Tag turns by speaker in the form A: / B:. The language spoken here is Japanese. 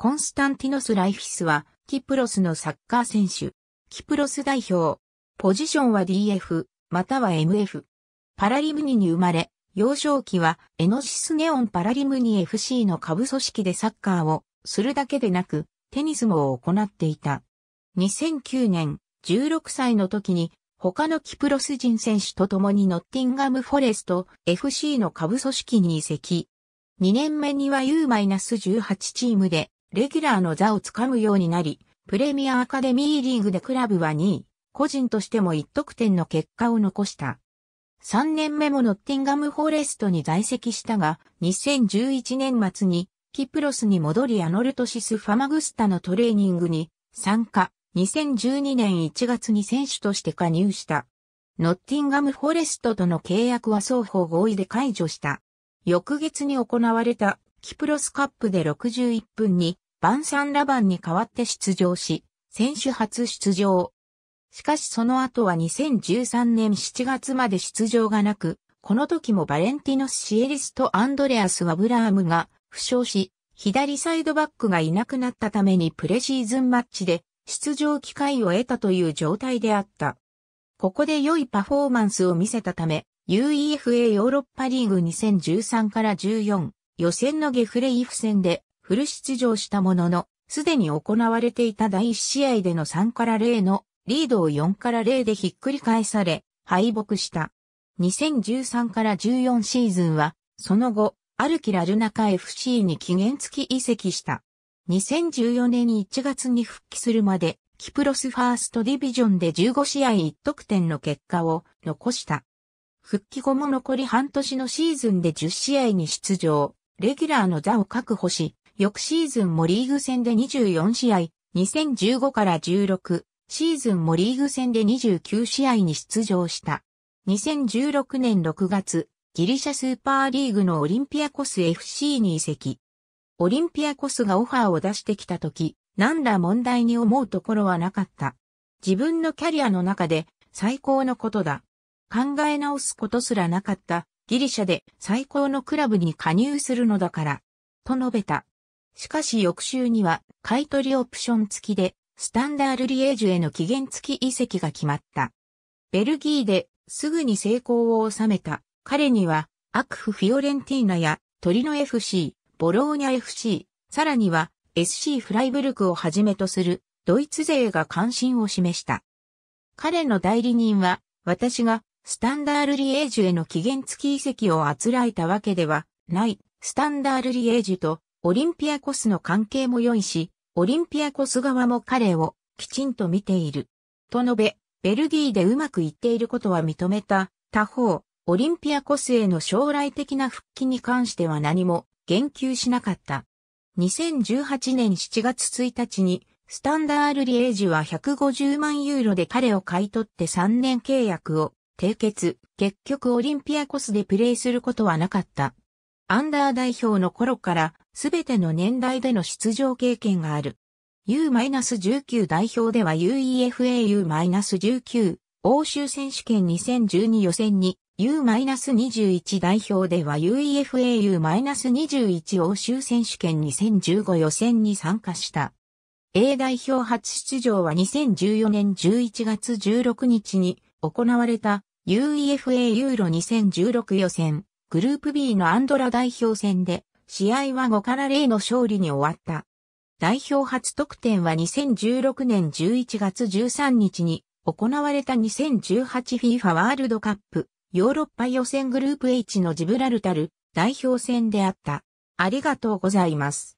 A: コンスタンティノス・ライフィスは、キプロスのサッカー選手。キプロス代表。ポジションは DF、または MF。パラリムニに生まれ、幼少期はエノシスネオンパラリムニ FC の下部組織でサッカーをするだけでなく、テニスも行っていた。2009年、16歳の時に、他のキプロス人選手と共にノッティンガム・フォレスト FC の下部組織に移籍。2年目には U-18 チームでレギュラーの座をつかむようになり、プレミアアカデミーリーグでクラブは2位、個人としても1得点の結果を残した。3年目もノッティンガムフォレストに在籍したが、2011年末にキプロスに戻りアノルトシス・ファマグスタのトレーニングに参加、2012年1月に選手として加入した。ノッティンガムフォレストとの契約は双方合意で解除した。翌月に行われたキプロスカップで61分に、バンサンラバンに代わって出場し、選手初出場。しかしその後は2013年7月まで出場がなく、この時もバレンティノス・シエリスとアンドレアス・ワブラームが負傷し、左サイドバックがいなくなったためにプレシーズンマッチで出場機会を得たという状態であった。ここで良いパフォーマンスを見せたため、UEFA ヨーロッパリーグ2013から14予選のゲフレイフ戦でフル出場したものの、すでに行われていた第1試合での3から0のリードを4から0でひっくり返され、敗北した。2013から14シーズンは、その後、アルキラルナカ FC に期限付き移籍した。2014年1月に復帰するまで、キプロスファーストディビジョンで15試合1得点の結果を残した。復帰後も残り半年のシーズンで10試合に出場。レギュラーの座を確保し、翌シーズンもリーグ戦で24試合、2015から16、シーズンもリーグ戦で29試合に出場した。2016年6月、ギリシャスーパーリーグのオリンピアコス FC に移籍。オリンピアコスがオファーを出してきた時、何ら問題に思うところはなかった。自分のキャリアの中で最高のことだ。考え直すことすらなかったギリシャで最高のクラブに加入するのだから、と述べた。しかし翌週には買取オプション付きで、スタンダールリエージュへの期限付き移籍が決まった。ベルギーですぐに成功を収めた彼には、アクフ・フィオレンティーナやトリノ FC、ボローニャ FC、さらには SC フライブルクをはじめとするドイツ勢が関心を示した。彼の代理人は私がスタンダールリエージュへの期限付き移籍をあつらえたわけではない、スタンダールリエージュとオリンピアコスの関係も良いし、オリンピアコス側も彼をきちんと見ている。と述べ、ベルギーでうまくいっていることは認めた。他方、オリンピアコスへの将来的な復帰に関しては何も言及しなかった。2018年7月1日に、スタンダールリエージュは150万ユーロで彼を買い取って3年契約を締結、結局オリンピアコスでプレーすることはなかった。アンダー代表の頃からすべての年代での出場経験がある。U-19 代表では UEFAU-19 欧州選手権2012予選に U-21 代表では UEFAU-21 欧州選手権2015予選に参加した。A 代表初出場は2014年11月16日に行われた UEFA ユーロ2016予選、グループ B のアンドラ代表戦で、試合は5から0の勝利に終わった。代表初得点は2016年11月13日に行われた 2018FIFA ワールドカップヨーロッパ予選グループ H のジブラルタル代表戦であった。ありがとうございます。